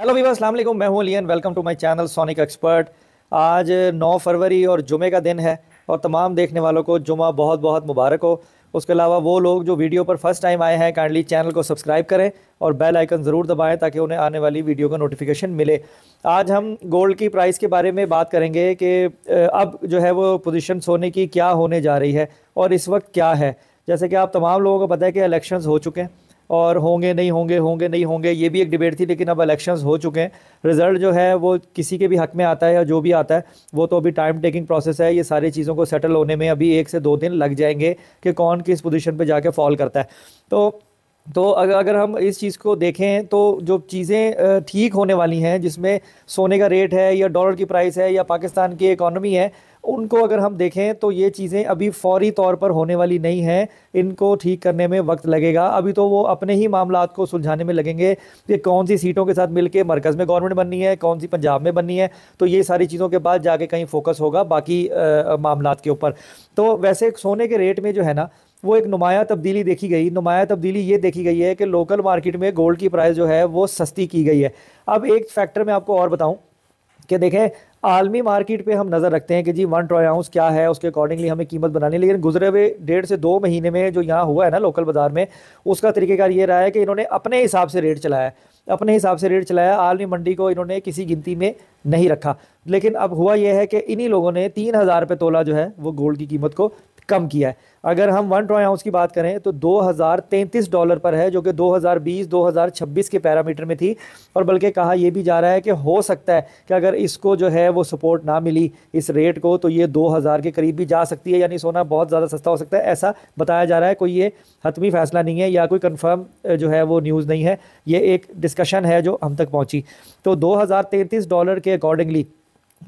hello भी असल मैं हूँ Aliyan welcome to my channel Sonic Expert आज 9 फरवरी और जुमे का दिन है और तमाम देखने वालों को जुमा बहुत बहुत मुबारक हो उसके अलावा वो लोग जो वीडियो पर फर्स्ट टाइम आए हैं काइंडली चैनल को सब्सक्राइब करें और बेल आइकन ज़रूर दबाएं ताकि उन्हें आने वाली वीडियो का नोटिफिकेशन मिले आज हम गोल्ड की प्राइस के बारे में बात करेंगे कि अब जो है वो पोजिशन सोने की क्या होने जा रही है और इस वक्त क्या है जैसे कि आप तमाम लोगों को पता है कि इलेक्शन हो चुके हैं और होंगे नहीं होंगे होंगे नहीं होंगे ये भी एक डिबेट थी लेकिन अब इलेक्शंस हो चुके हैं रिज़ल्ट जो है वो किसी के भी हक में आता है या जो भी आता है वो तो अभी टाइम टेकिंग प्रोसेस है ये सारी चीज़ों को सेटल होने में अभी एक से दो दिन लग जाएंगे कि कौन किस पोजिशन पर जाके फॉल करता है तो तो अगर हम इस चीज़ को देखें तो जो चीज़ें ठीक होने वाली हैं जिसमें सोने का रेट है या डॉलर की प्राइस है या पाकिस्तान की इकोनॉमी है उनको अगर हम देखें तो ये चीज़ें अभी फौरी तौर पर होने वाली नहीं हैं इनको ठीक करने में वक्त लगेगा अभी तो वो अपने ही मामला को सुलझाने में लगेंगे कि कौन सी सीटों के साथ मिलकर मरकज़ में गवर्नमेंट बननी है कौन सी पंजाब में बननी है तो ये सारी चीज़ों के बाद जाके कहीं फोकस होगा बाकी मामला के ऊपर तो वैसे सोने के रेट में जो है ना वो एक नुमाया तब्दीली देखी गई नुमाया तब्दीली ये देखी गई है कि लोकल मार्केट में गोल्ड की प्राइस जो है वो सस्ती की गई है अब एक फैक्टर मैं आपको और बताऊं कि देखें आलमी मार्केट पे हम नज़र रखते हैं कि जी वन ट्रॉय आउंस क्या है उसके अकॉर्डिंगली हमें कीमत बनानी है लेकिन गुजरे हुए डेढ़ से दो महीने में जो यहाँ हुआ है ना लोकल बाज़ार में उसका तरीक़ेकार ये रहा है कि इन्होंने अपने हिसाब से रेट चलाया अपने हिसाब से रेट चलाया आलमी मंडी को इन्होंने किसी गिनती में नहीं रखा लेकिन अब हुआ यह है कि इन्हीं लोगों ने तीन हज़ार रुपये तोला जो है वो गोल्ड की कीमत को कम किया है अगर हम वन ट्रॉय हाउस की बात करें तो 2033 डॉलर पर है जो कि 2020 2026 के पैरामीटर में थी और बल्कि कहा यह भी जा रहा है कि हो सकता है कि अगर इसको जो है वो सपोर्ट ना मिली इस रेट को तो ये 2000 के करीब भी जा सकती है यानी सोना बहुत ज़्यादा सस्ता हो सकता है ऐसा बताया जा रहा है कोई ये हतमी फैसला नहीं है या कोई कन्फर्म जो है वो न्यूज़ नहीं है ये एक डिस्कशन है जो हम तक पहुँची तो दो डॉलर के अकॉर्डिंगली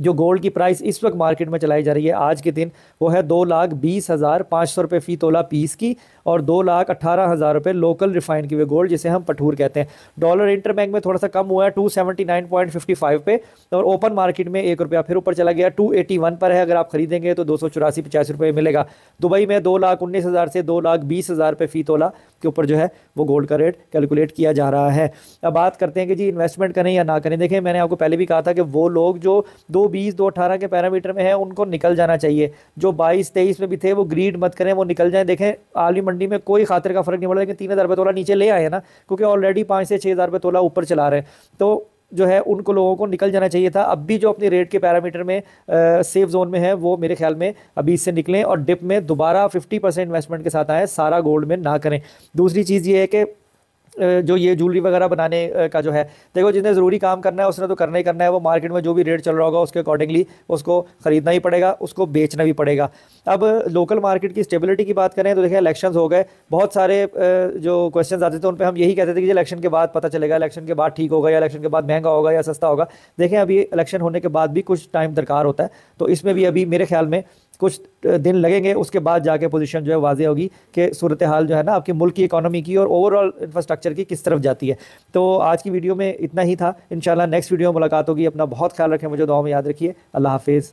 जो गोल्ड की प्राइस इस वक्त मार्केट में चलाई जा रही है आज के दिन वो है दो लाख बीस हज़ार पाँच सौ रुपये फ़ी तोला पीस की और दो लाख अट्ठारह हज़ार रुपये लोकल रिफाइन की हुए गोल्ड जिसे हम पठूर कहते हैं डॉलर इंटरबैंक में थोड़ा सा कम हुआ है two seventy nine point fifty five पे और ओपन मार्केट में एक रुपया फिर ऊपर चला गया टू एटी वन पर है अगर आप खरीदेंगे तो दो सौ चौरासी पचास रुपये मिलेगा दुबई में दो लाख उन्नीस हज़ार से दो लाख बीस हज़ार रुपये फ़ी तोला के ऊपर जो है वो गोल्ड का रेट कैलकुलेट किया जा रहा है अब बात करते हैं कि जी इन्वेस्टमेंट करें या ना करें देखें मैंने आपको पहले भी कहा था कि वो लोग जो दो दो बीस दो अठारह के पैरामीटर में है उनको निकल जाना चाहिए जो बाईस तेईस में भी थे वो ग्रीड मत करें वो निकल जाएं देखें आलमी मंडी में कोई खातर का फर्क नहीं पड़ा लेकिन तीन हज़ार रुपये तोला नीचे ले आए ना क्योंकि ऑलरेडी पाँच से छः हज़ार रुपये तोला ऊपर चला रहे हैं तो जो है उनको लोगों को निकल जाना चाहिए था अब भी जो अपने रेट के पैरामीटर में आ, सेफ जोन में है वो मेरे ख्याल में अभी इससे निकलें और डिप में दोबारा 50 परसेंट इन्वेस्टमेंट के साथ आए सारा गोल्ड में ना करें दूसरी चीज़ ये है कि जो ये ज्वेलरी वगैरह बनाने का जो है देखो जिसने ज़रूरी काम करना है उसने तो करना ही करना है वो मार्केट में जो भी रेट चल रहा होगा उसके अकॉर्डिंगली उसको ख़रीदना ही पड़ेगा उसको बेचना भी पड़ेगा अब लोकल मार्केट की स्टेबिलिटी की बात करें तो देखिए इलेक्शंस हो गए बहुत सारे जो क्वेश्चन आते थे उन पर हम यही कहते थे कि इलेक्शन के बाद पता चलेगा इलेक्शन के बाद ठीक होगा या इलेक्शन के बाद महंगा होगा या सस्ता होगा देखें अभी इलेक्शन होने के बाद भी कुछ टाइम दरकार होता है तो इसमें भी अभी मेरे ख्याल में कुछ दिन लगेंगे उसके बाद जाके पोजीशन जो है वाजह होगी कि सूरत हाल जो है ना आपके मुल्क की इकानमी की और ओवरऑल इंफ्रास्ट्रक्चर की किस तरफ जाती है तो आज की वीडियो में इतना ही था इन नेक्स्ट वीडियो में मुलाकात होगी अपना बहुत ख्याल रखें मुझे दुआ में याद रखिए अल्लाह हाफिज़